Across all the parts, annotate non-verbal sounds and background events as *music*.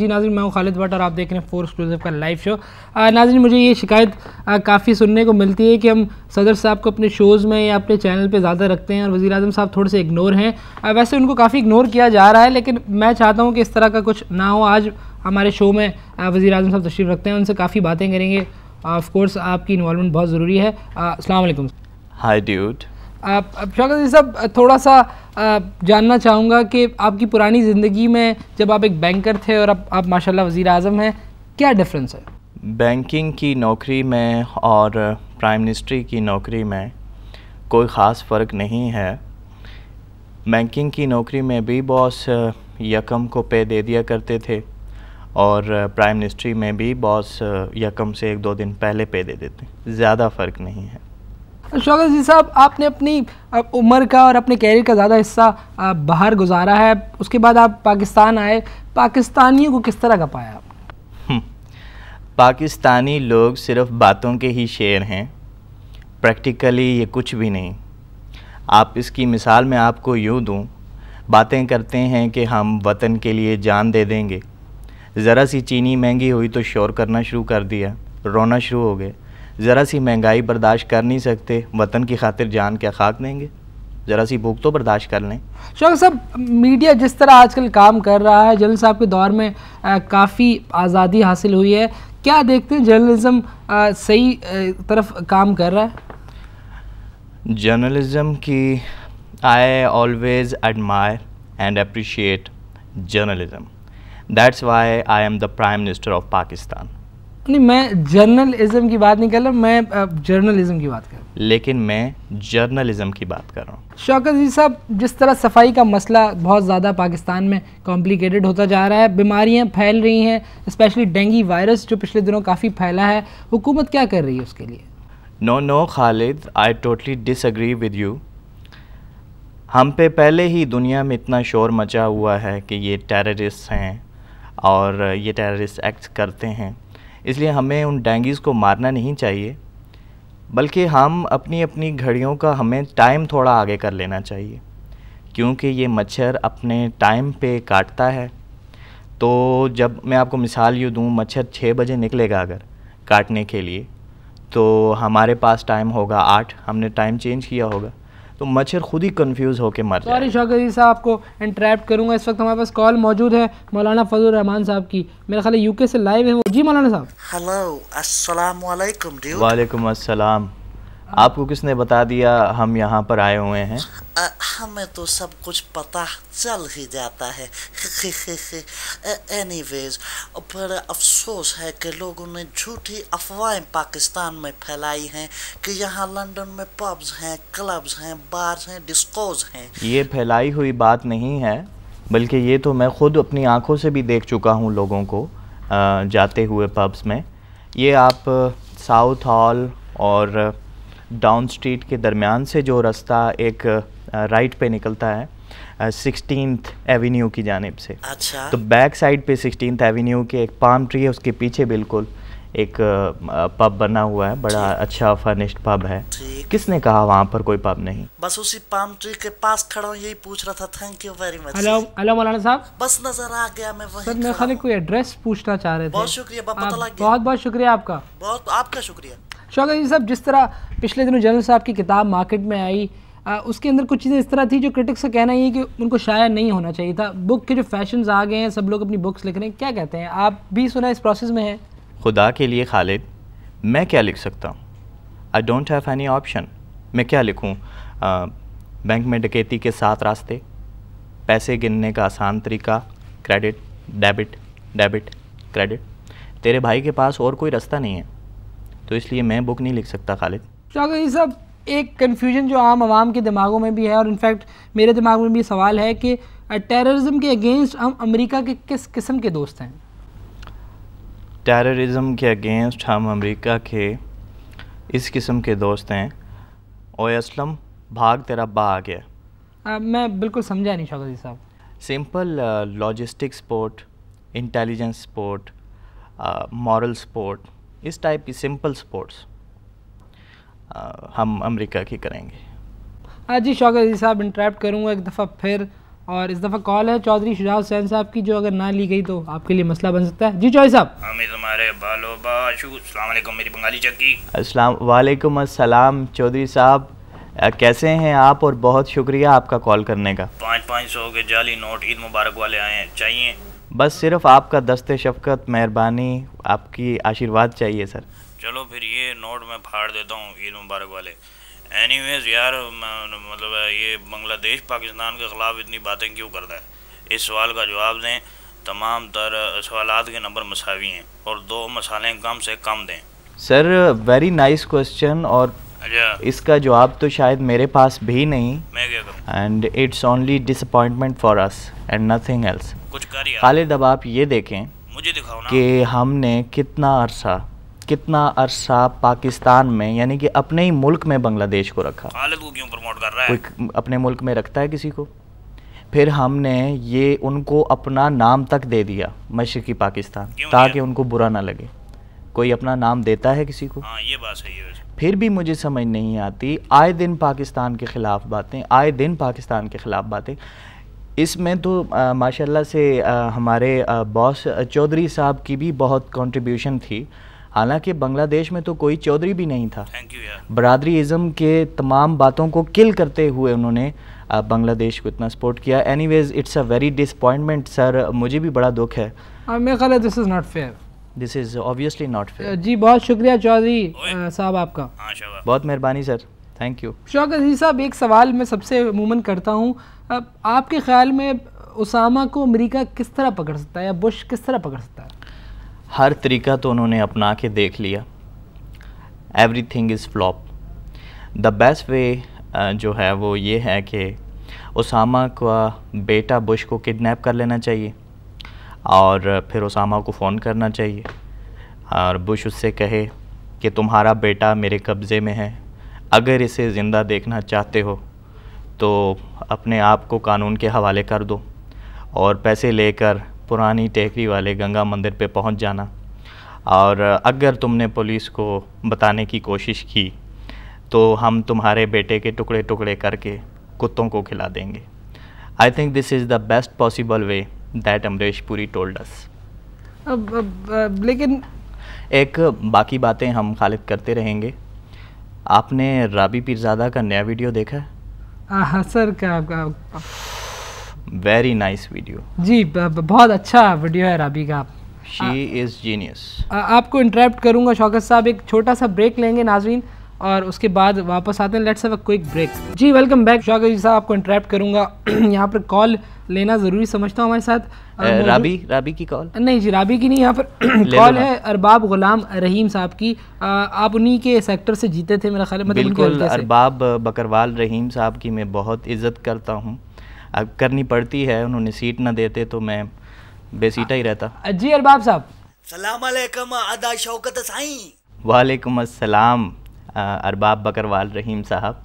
जी नाजिन मैं हूँ खालिद भट्ट और आप देख रहे हैं फोर एक्सक्लूसिव का लाइव शो नाजिन मुझे ये शिकायत काफ़ी सुनने को मिलती है कि हम सदर साहब को अपने शोज़ में या अपने चैनल पे ज़्यादा रखते हैं और वज़ी अजम साहब थोड़े से इग्नोर हैं आ, वैसे उनको काफ़ी इग्नोर किया जा रहा है लेकिन मैं चाहता हूँ कि इस तरह का कुछ ना हो आज हमारे शो में वज़ी अजम साहब तशरीफ़ रखते हैं उनसे काफ़ी बातें करेंगे ऑफकोर्स कोर्स आपकी इन्वॉलमेंट बहुत ज़रूरी है असल हाई ड्यूट शौकत जी साहब थोड़ा सा जानना चाहूँगा कि आपकी पुरानी ज़िंदगी में जब आप एक बैंकर थे और अब आप माशाल्लाह वज़ी अजम हैं क्या डिफरेंस है बैंकिंग की नौकरी में और प्राइम मिनिस्ट्री की नौकरी में कोई ख़ास फ़र्क नहीं है बैंकिंग की नौकरी में भी बॉस यकम को पे दे दिया करते थे और प्राइम मिनिस्ट्री में भी बॉस यकम से एक दो दिन पहले पे दे देते ज़्यादा फ़र्क नहीं है शौकत जी साहब आपने अपनी उम्र का और अपने कैरियर का ज़्यादा हिस्सा बाहर गुजारा है उसके बाद आप पाकिस्तान आए पाकिस्तानियों को किस तरह का पाया हम्म। पाकिस्तानी लोग सिर्फ बातों के ही शेर हैं प्रैक्टिकली ये कुछ भी नहीं आप इसकी मिसाल मैं आपको यूँ दूँ बातें करते हैं कि हम वतन के लिए जान दे देंगे ज़रा सी चीनी महंगी हुई तो शोर करना शुरू कर दिया रोना शुरू हो गए ज़रा सी महंगाई बर्दाश्त कर नहीं सकते वतन की खातिर जान क्या खाक देंगे ज़रा सी भूख तो बर्दाश्त कर लें शौक साहब मीडिया जिस तरह आजकल काम कर रहा है जर्नल साहब के दौर में काफ़ी आज़ादी हासिल हुई है क्या देखते हैं जर्नलिज़म सही तरफ काम कर रहा है जर्नलिज़म की I always admire and appreciate journalism that's why I am the prime minister of Pakistan नहीं मैं जर्नलिज्म की बात नहीं कर रहा मैं जर्नलिज्म की बात कर रहा हूँ लेकिन मैं जर्नलिज्म की बात कर रहा हूँ शौकत जी साहब जिस तरह सफाई का मसला बहुत ज़्यादा पाकिस्तान में कॉम्प्लिकेटेड होता जा रहा है बीमारियाँ फैल रही हैं स्पेशली डेंगी वायरस जो पिछले दिनों काफ़ी फैला है हुकूमत क्या कर रही है उसके लिए no no Khalid I totally disagree with you हम पे पहले ही दुनिया में इतना शोर मचा हुआ है कि ये टेररिस्ट हैं और ये टेररिस्ट एक्ट करते हैं इसलिए हमें उन डेंगीज़ को मारना नहीं चाहिए बल्कि हम अपनी अपनी घड़ियों का हमें टाइम थोड़ा आगे कर लेना चाहिए क्योंकि ये मच्छर अपने टाइम पे काटता है तो जब मैं आपको मिसाल यूँ दूँ मच्छर छः बजे निकलेगा अगर काटने के लिए तो हमारे पास टाइम होगा आठ हमने टाइम चेंज किया होगा तो मच्छर खुद ही कन्फ्यूज होकर मर सॉरी शौकत साहब आपको इंटरेप्ट करूंगा इस वक्त हमारे पास कॉल मौजूद है मौलाना फजल रहमान साहब की मेरा ख्याल यूके से लाइव है वो जी मौलाना साहब हेलो अस्सलाम वालेकुम वालेकुम अस्सलाम आपको किसने बता दिया हम यहाँ पर आए हुए हैं हमें तो सब कुछ पता चल ही जाता है एनी *laughs* वेज पर अफसोस है कि लोगों ने झूठी अफवाहें पाकिस्तान में फैलाई हैं कि यहाँ लंदन में पब्स हैं क्लब्स हैं बार्स हैं डिस्कोज हैं ये फैलाई हुई बात नहीं है बल्कि ये तो मैं खुद अपनी आंखों से भी देख चुका हूँ लोगों को जाते हुए पब्स में ये आप साउथ हॉल और डाउन स्ट्रीट के दरमियान से जो रास्ता एक राइट पे निकलता है सिक्सटीन एवेन्यू की जानब से अच्छा तो बैक साइड पे सिक्सटीन एवेन्यू के एक पाम ट्री है उसके पीछे बिल्कुल एक पब बना हुआ है बड़ा अच्छा फर्निश्ड पब है किसने कहा वहाँ पर कोई पब नहीं बस उसी पाम ट्री के पास खड़ा यही पूछ रहा था thank you very much hello hello मौलाना साहब बस नजर आ गया मैं वही सर मैं खाली कोई एड्रेस पूछना चाह रहे थे बहुत शुक्रिया बहुत बहुत शुक्रिया आपका बहुत आपका शुक्रिया शौकत जी साहब जिस तरह पिछले दिनों जनरल साहब की किताब मार्केट में आई आ, उसके अंदर कुछ चीज़ें इस तरह थी जो क्रिटिक्स का कहना ये कि उनको शायद नहीं होना चाहिए था बुक के जो फैशन आ गए हैं सब लोग अपनी बुक्स लिख रहे हैं क्या कहते हैं आप भी सुना इस प्रोसेस में है खुदा के लिए खालिद मैं क्या लिख सकता हूँ I don't have any option मैं क्या लिखूँ बैंक में डकैती के सात रास्ते पैसे गिनने का आसान तरीका क्रेडिट डेबिट डेबिट क्रेडिट तेरे भाई के पास और कोई रास्ता नहीं है तो इसलिए मैं बुक नहीं लिख सकता खालिद चौधरी ये सब एक कन्फ्यूजन जो आम आवाम के दिमागों में भी है और इनफैक्ट मेरे दिमाग में भी सवाल है कि टेररिज्म के अगेंस्ट हम अमेरिका के किस किस्म के दोस्त हैं टेररिज्म के अगेंस्ट हम अमेरिका के इस किस्म के दोस्त हैं ओ असलम भाग तेरा बा आ गया आ, मैं बिल्कुल समझा नहीं शौकत जी साहब simple logistic support intelligence support moral support इस टाइप की सिंपल स्पोर्ट्स हम अमेरिका की करेंगे हाँ जी शौकत जी साहब इंटरेप्ट करूँगा एक दफ़ा फिर और इस दफ़ा कॉल है चौधरी शुजा हुसैन साहब की जो अगर ना ली गई तो आपके लिए मसला बन सकता है जी चौधरी साहब हाँ, मेरी बंगाली चक्की वालेकुम असलम चौधरी साहब कैसे हैं आप और बहुत शुक्रिया आपका कॉल करने का पाँच पाँच सौ के जाली नोट ईद मुबारक वाले आए हैं चाहिए बस सिर्फ आपका दस्ते शफकत मेहरबानी आपकी आशीर्वाद चाहिए सर चलो फिर ये नोट मैं फाड़ देता हूँ ईद मुबारक वाले एनीवेज यार मतलब ये बांग्लादेश पाकिस्तान के ख़िलाफ़ इतनी बातें क्यों करता है इस सवाल का जवाब दें तमाम तर सवाल के नंबर मसावी हैं और दो मसाले कम से कम दें सर वेरी नाइस क्वेश्चन और अच्छा। इसका जवाब तो शायद मेरे पास भी नहीं and it's only disappointment for us and nothing else कुछ कर खालिद अब आप ये देखें मुझे दिखाओ ना कि हमने कितना अरसा कितना अरसा पाकिस्तान में यानी कि अपने ही मुल्क में बांग्लादेश को रखा खालिद को क्यों प्रमोट कर रहा है कोई अपने मुल्क में रखता है किसी को फिर हमने ये उनको अपना नाम तक दे दिया मशरकी पाकिस्तान ताकि उनको बुरा ना लगे कोई अपना नाम देता है किसी को हाँ ये बात सही है फिर भी मुझे समझ नहीं आती आए दिन पाकिस्तान के ख़िलाफ़ बातें आए दिन पाकिस्तान के ख़िलाफ़ बातें इसमें तो माशाल्लाह से आ, हमारे बॉस चौधरी साहब की भी बहुत कंट्रीब्यूशन थी हालांकि बांग्लादेश में तो कोई चौधरी भी नहीं था बरदरी इज़म के तमाम बातों को किल करते हुए उन्होंने बांग्लादेश को इतना सपोर्ट किया anyways it's a very disappointment sir मुझे भी बड़ा दुख है this is not fair this is obviously not fair जी बहुत शुक्रिया चौधरी साहब आपका बहुत मेहरबानी sir thank you Shaukat ji साहब एक सवाल मैं सबसे अमूमन करता हूँ अब आपके ख्याल में उसामा को अमेरिका किस तरह पकड़ सकता है या बुश किस तरह पकड़ सकता है हर तरीका तो उन्होंने अपना के देख लिया everything is flop the best way जो है वो ये है कि उसामा का बेटा बुश को किडनैप कर लेना चाहिए और फिर उसामा को फ़ोन करना चाहिए और बुश उससे कहे कि तुम्हारा बेटा मेरे कब्ज़े में है अगर इसे ज़िंदा देखना चाहते हो तो अपने आप को कानून के हवाले कर दो और पैसे लेकर पुरानी टेकरी वाले गंगा मंदिर पे पहुंच जाना और अगर तुमने पुलिस को बताने की कोशिश की तो हम तुम्हारे बेटे के टुकड़े टुकड़े करके कुत्तों को खिला देंगे I think this is the best possible way that Amrish Puri told us अब, अब लेकिन एक बाकी बातें हम खालिद करते रहेंगे आपने राबी पीरजादा का नया वीडियो देखा है सर का, वेरी नाइस वीडियो जी बहुत अच्छा वीडियो है राबी का शी इज़ जीनियस आपको इंटरेप्ट करूंगा शौकत साहब एक छोटा सा ब्रेक लेंगे नाजरीन और उसके बाद वापस आते हैं let's have a quick break जी वेलकम बैक शाह जी साहब आपको इंटरेप्ट करूंगा *clears throat* यहाँ पर कॉल लेना ज़रूरी समझता हूँ हमारे साथ राबी राबी की कॉल नहीं जी राबी की नहीं यहाँ पर कॉल *clears throat* है अरबाब गुलाम रहीम साहब की आप उन्हीं के सेक्टर से जीते थे मेरा ख्याल मतलब बिल्कुल अरबाब बकरवाल रहीम साहब की मैं बहुत इज़्ज़त करता हूँ अब करनी पड़ती है उन्होंने सीट ना देते तो मैं बेसीटा ही रहता जी अरबाब साहब सलाम अलैकुम अदा शौकत साईं वालेकुम अस्सलाम अरबाब बकरवाल रहीम साहब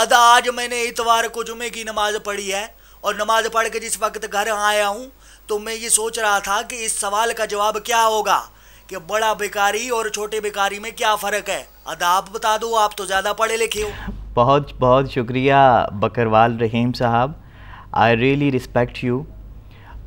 अदा आज मैंने इतवार को जुमे की नमाज़ पढ़ी है और नमाज़ पढ़ के जिस वक्त घर आया हूँ तो मैं ये सोच रहा था कि इस सवाल का जवाब क्या होगा कि बड़ा बेकारी और छोटे बेकारी में क्या फ़र्क है अदा आप बता दो आप तो ज़्यादा पढ़े लिखे हो बहुत बहुत शुक्रिया बकरवाल रहीम साहब आई रियली रिस्पेक्ट यू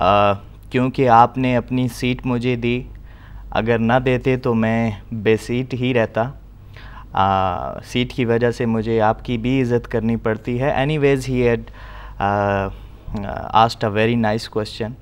क्योंकि आपने अपनी सीट मुझे दी अगर ना देते तो मैं बेसीट ही रहता आ, सीट की वजह से मुझे आपकी भी इज़्ज़त करनी पड़ती है anyways he had asked a very nice question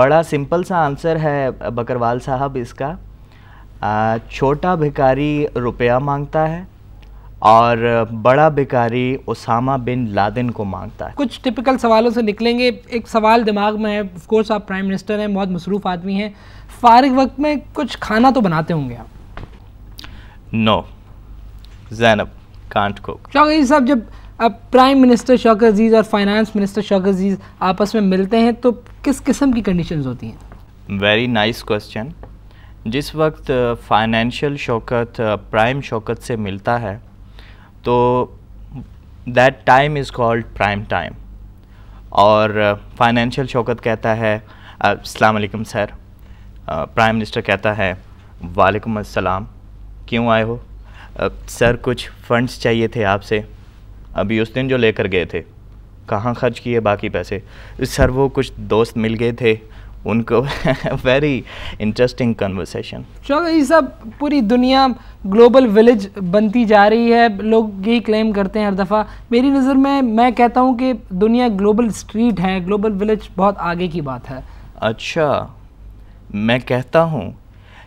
बड़ा सिंपल सा आंसर है बकरवाल साहब इसका छोटा भिकारी रुपया मांगता है और बड़ा भिकारी उसामा बिन लादेन को मांगता है कुछ टिपिकल सवालों से निकलेंगे एक सवाल दिमाग में है कोर्स आप प्राइम मिनिस्टर हैं बहुत मसरूफ़ आदमी हैं फारग वक्त में कुछ खाना तो बनाते होंगे आप no Zainab can't cook Aziz साहब जब अब प्राइम मिनिस्टर शौक अजीज़ और फाइनेंस मिनिस्टर शौक अजीज़ आपस में मिलते हैं तो किस किस्म की कंडीशंस होती हैं वेरी नाइस क्वेश्चन जिस वक्त फाइनेंशियल शौकत प्राइम शौकत से मिलता है तो that time is called prime time और फाइनेंशियल uh, शौकत कहता है अस्सलाम वालेकुम सर प्राइम मिनिस्टर कहता है वालेकुम अस्सलाम क्यों आए हो सर कुछ फंड्स चाहिए थे आपसे अभी उस दिन जो लेकर गए थे कहाँ खर्च किए बाकी पैसे सर वो कुछ दोस्त मिल गए थे उनको वेरी इंटरेस्टिंग कन्वर्सेशन चलो ये सब पूरी दुनिया ग्लोबल विलेज बनती जा रही है लोग यही क्लेम करते हैं हर दफ़ा मेरी नज़र में मैं कहता हूँ कि दुनिया ग्लोबल स्ट्रीट है ग्लोबल विलेज बहुत आगे की बात है अच्छा मैं कहता हूँ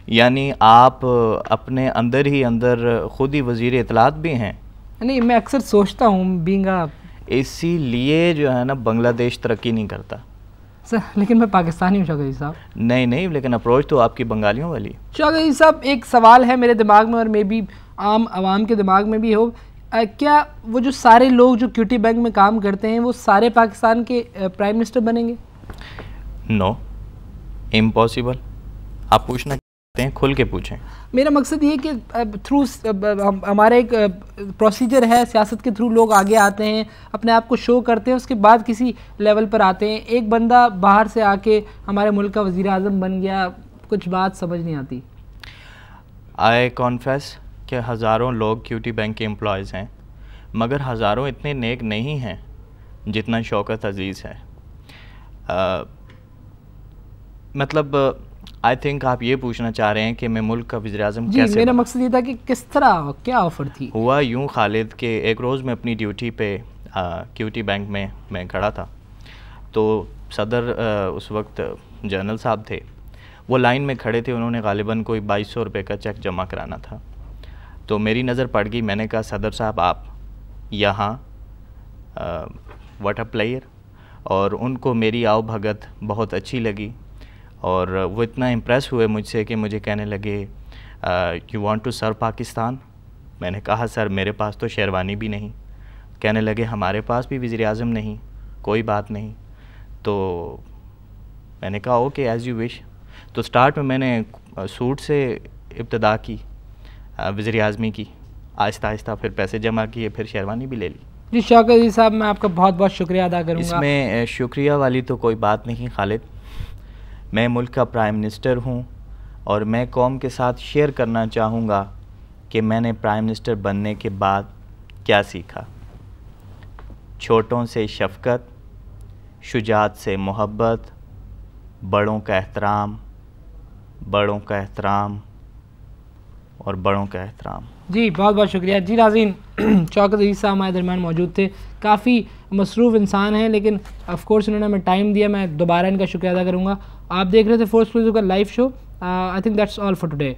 यानी आप अपने अंदर ही अंदर ख़ुद ही वजीर इतलात भी हैं नहीं मैं अक्सर सोचता हूँ इसी लिए जो है ना बांग्लादेश तरक्की नहीं करता सर अच्छा, लेकिन मैं पाकिस्तानी हूँ शाह साहब नहीं नहीं लेकिन अप्रोच तो आपकी बंगालियों वाली शाह साहब एक सवाल है मेरे दिमाग में और मे बी आम आवाम के दिमाग में भी हो आ, क्या वो जो सारे लोग जो क्यूटी बैंक में काम करते हैं वो सारे पाकिस्तान के प्राइम मिनिस्टर बनेंगे नो no, इम्पॉसिबल आप पूछना सकते हैं खुल के पूछें मेरा मकसद ये कि थ्रू हमारा एक प्रोसीजर है सियासत के थ्रू लोग आगे आते हैं अपने आप को शो करते हैं उसके बाद किसी लेवल पर आते हैं एक बंदा बाहर से आके हमारे मुल्क का वज़ी अजम बन गया कुछ बात समझ नहीं आती आई कॉन्फेस के हज़ारों लोग क्यूटी बैंक के एम्प्लॉयज़ हैं मगर हज़ारों इतने नेक नहीं हैं जितना शौकत अजीज़ है आ, मतलब आई थिंक आप ये पूछना चाह रहे हैं कि मैं मुल्क का वजी अजम कैसे मेरा मकसद ये था कि किस तरह क्या ऑफ़र थी हुआ यूँ खालिद के एक रोज़ मैं अपनी ड्यूटी पे क्यूटी बैंक में मैं खड़ा था तो सदर आ, उस वक्त जनरल साहब थे वो लाइन में खड़े थे उन्होंने गालिबा कोई बाईस सौ रुपये का चेक जमा कराना था तो मेरी नज़र पड़ गई मैंने कहा सदर साहब आप यहाँ वाटर प्लेयर और उनको मेरी आओ भगत बहुत अच्छी लगी और वो इतना इम्प्रेस हुए मुझसे कि मुझे कहने लगे you want to serve Pakistan मैंने कहा सर मेरे पास तो शेरवानी भी नहीं कहने लगे हमारे पास भी वज़ी अजम नहीं कोई बात नहीं तो मैंने कहा ओके एज़ यू विश तो स्टार्ट में मैंने सूट से इब्तदा की वज़ी अजमी की आहिस्ता आहिस्ता फिर पैसे जमा किए फिर शेरवानी भी ले ली जी शौकत जी साहब मैं आपका बहुत बहुत शुक्रिया अदा करूँगा इसमें शुक्रिया वाली तो कोई बात नहीं खालिद मैं मुल्क का प्राइम मिनिस्टर हूँ और मैं कौम के साथ शेयर करना चाहूँगा कि मैंने प्राइम मिनिस्टर बनने के बाद क्या सीखा छोटों से शफकत शुजात से मोहब्बत बड़ों का एहतराम बड़ों का एहतराम और बड़ों का एहतराम जी बहुत बहुत शुक्रिया जी नाजीन *clears throat* चौक अजीज साहब हमारे दरमियान मौजूद थे काफ़ी मसरूफ़ इंसान हैं लेकिन अफकोर्स उन्होंने हमें टाइम दिया मैं दोबारा इनका शुक्रिया अदा करूँगा आप देख रहे थे फोर्स का live show I think that's all for today